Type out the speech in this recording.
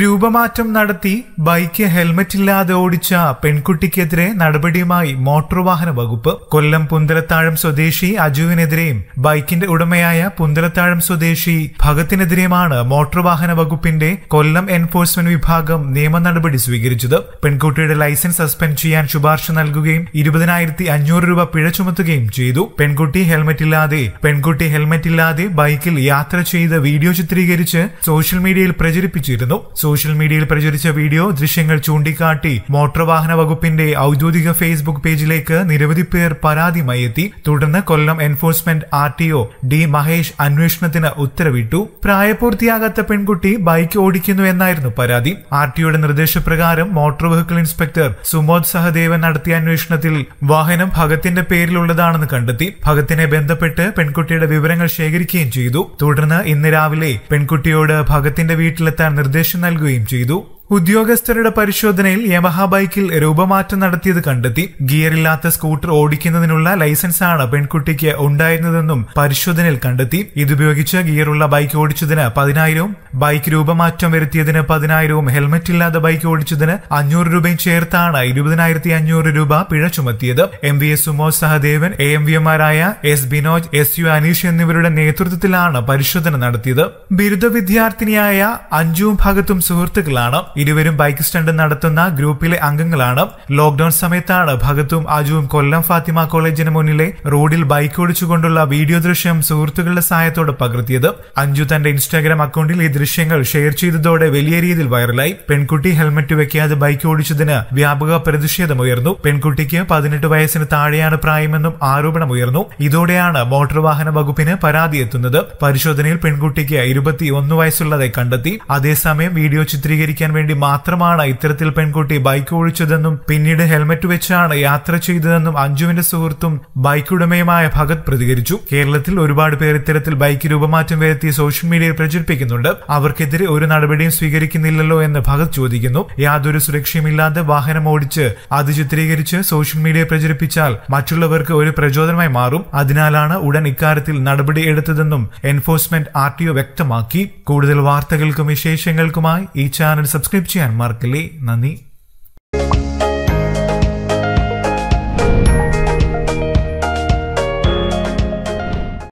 രൂപമാറ്റം നടത്തി ബൈക്ക് ഹെൽമറ്റില്ലാതെ ഓടിച്ച പെൺകുട്ടിക്കെതിരെ നടപടിയുമായി മോട്ടോർ വാഹന വകുപ്പ് കൊല്ലം പുന്തലത്താഴം സ്വദേശി അജുവിനെതിരെയും ബൈക്കിന്റെ ഉടമയായ പുന്തലത്താഴം സ്വദേശി ഭഗത്തിനെതിരെയുമാണ് മോട്ടോർ വാഹന വകുപ്പിന്റെ കൊല്ലം എൻഫോഴ്സ്മെന്റ് വിഭാഗം നിയമ നടപടി സ്വീകരിച്ചത് പെൺകുട്ടിയുടെ ലൈസൻസ് സസ്പെൻഡ് ചെയ്യാൻ ശുപാർശ നൽകുകയും ഇരുപതിനായിരത്തി അഞ്ഞൂറ് രൂപ പിഴ ചുമത്തുകയും ചെയ്തു പെൺകുട്ടി ഹെൽമറ്റില്ലാതെ പെൺകുട്ടി ഹെൽമറ്റില്ലാതെ ബൈക്കിൽ യാത്ര ചെയ്ത് വീഡിയോ ചിത്രീകരിച്ച് സോഷ്യൽ മീഡിയയിൽ പ്രചരിപ്പിച്ചിരുന്നു സോഷ്യൽ മീഡിയയിൽ പ്രചരിച്ച വീഡിയോ ദൃശ്യങ്ങൾ ചൂണ്ടിക്കാട്ടി മോട്ടോർ വാഹന വകുപ്പിന്റെ ഔദ്യോഗിക ഫേസ്ബുക്ക് പേജിലേക്ക് നിരവധി പേർ പരാതിയുമായി എത്തി തുടർന്ന് Kollam enforcement R T O D Mahesh അന്വേഷണത്തിന് ഉത്തരവിട്ടു പ്രായപൂർത്തിയാകാത്ത പെൺകുട്ടി ബൈക്ക് ഓടിക്കുന്നു എന്നായിരുന്നു പരാതി ആർ ടിഒയുടെ നിർദ്ദേശപ്രകാരം motor vehicle inspector Sumod Sahadevan നടത്തിയ അന്വേഷണത്തിൽ വാഹനം ഭഗത്തിന്റെ പേരിലുള്ളതാണെന്ന് കണ്ടെത്തി ഭഗത്തിനെ ബന്ധപ്പെട്ട് പെൺകുട്ടിയുടെ വിവരങ്ങൾ ശേഖരിക്കുകയും ചെയ്തു തുടർന്ന് ഇന്ന് രാവിലെ പെൺകുട്ടിയോട് ഭഗത്തിന്റെ വീട്ടിലെത്താൻ നിർദ്ദേശം നൽകുകയും ചെയ്തു ഉദ്യോഗസ്ഥരുടെ പരിശോധനയിൽ യമഹ ബൈക്കിൽ രൂപമാറ്റം നടത്തിയത് കണ്ടെത്തി ഗിയറില്ലാത്ത സ്കൂട്ടർ ഓടിക്കുന്നതിനുള്ള ലൈസൻസാണ് പെൺകുട്ടിക്ക് ഉണ്ടായിരുന്നതെന്നും പരിശോധനയിൽ കണ്ടെത്തി ഇതുപയോഗിച്ച് ഗിയറുള്ള ബൈക്ക് ഓടിച്ചതിന് പതിനായിരവും ബൈക്ക് രൂപമാറ്റം വരുത്തിയതിന് പതിനായിരവും ഹെൽമറ്റ് ഇല്ലാതെ ബൈക്ക് ഓടിച്ചതിന് അഞ്ഞൂറ് രൂപയും ചേർത്താണ് ഇരുപതിനായിരത്തി അഞ്ഞൂറ് രൂപ പിഴ ചുമത്തിയത് M V S Sumo Sahadevan A M എമാരായ S Binoj S U Aneesh എന്നിവരുടെ നേതൃത്വത്തിലാണ് പരിശോധന നടത്തിയത് ബിരുദ വിദ്യാർത്ഥിനിയായ അഞ്ജു ഭഗത്തും സുഹൃത്തുക്കളാണ് ഇരുവരും ബൈക്ക് സ്റ്റണ്ട് നടത്തുന്ന ഗ്രൂപ്പിലെ അംഗങ്ങളാണ് ലോക്ഡൌൺ സമയത്താണ് ഭഗത്തും അജുവും കൊല്ലം ഫാത്തിമ കോളേജിന് മുന്നിലെ റോഡിൽ ബൈക്ക് ഓടിച്ചുകൊണ്ടുള്ള വീഡിയോ ദൃശ്യം സുഹൃത്തുക്കളുടെ സഹായത്തോടെ പകർത്തിയത് അഞ്ജു തന്റെ ഇൻസ്റ്റാഗ്രാം അക്കൗണ്ടിൽ ഈ ദൃശ്യങ്ങൾ ഷെയർ ചെയ്തതോടെ വലിയ രീതിയിൽ വൈറലായി പെൺകുട്ടി ഹെൽമറ്റ് വെക്കാതെ ബൈക്ക് ഓടിച്ചതിന് വ്യാപക പ്രതിഷേധമുയർന്നു പെൺകുട്ടിക്ക് പതിനെട്ട് വയസ്സിന് താഴെയാണ് പ്രായമെന്നും ആരോപണമുയർന്നു ഇതോടെയാണ് മോട്ടോർ വാഹന വകുപ്പിന് പരാതി എത്തുന്നത് പരിശോധനയിൽ പെൺകുട്ടിക്ക് ഇരുപത്തി ഒന്ന് വയസ്സുള്ളതായി കണ്ടെത്തി അതേസമയം വീഡിയോ ചിത്രീകരിക്കാൻ വേണ്ടി വേണ്ടി മാത്രമാണ് ഇത്തരത്തിൽ പെൺകുട്ടി ബൈക്ക് ഓടിച്ചതെന്നും പിന്നീട് ഹെൽമറ്റ് വെച്ചാണ് യാത്ര ചെയ്തതെന്നും അഞ്ജുവിന്റെ സുഹൃത്തും ബൈക്ക് ഉടമയുമായ ഭഗത് പ്രതികരിച്ചു കേരളത്തിൽ ഒരുപാട് പേർ ഇത്തരത്തിൽ ബൈക്ക് രൂപമാറ്റം വരുത്തി സോഷ്യൽ മീഡിയയിൽ പ്രചരിപ്പിക്കുന്നുണ്ട് അവർക്കെതിരെ ഒരു നടപടിയും സ്വീകരിക്കുന്നില്ലല്ലോ എന്ന് ഭഗത് ചോദിക്കുന്നു യാതൊരു സുരക്ഷയുമില്ലാതെ വാഹനം ഓടിച്ച് അത് ചിത്രീകരിച്ച് സോഷ്യൽ മീഡിയ പ്രചരിപ്പിച്ചാൽ മറ്റുള്ളവർക്ക് ഒരു പ്രചോദനമായി മാറും അതിനാലാണ് ഉടൻ ഇക്കാര്യത്തിൽ നടപടി എടുത്തതെന്നും എൻഫോഴ്സ്മെന്റ് ആർ വ്യക്തമാക്കി കൂടുതൽ വാർത്തകൾക്കും വിശേഷങ്ങൾക്കുമായി ഈ ചാനൽ സബ്സ്ക്രൈബ് സബ്സ്ക്രൈബ് ചെയ്യാൻ മറക്കല്ലേ നന്ദി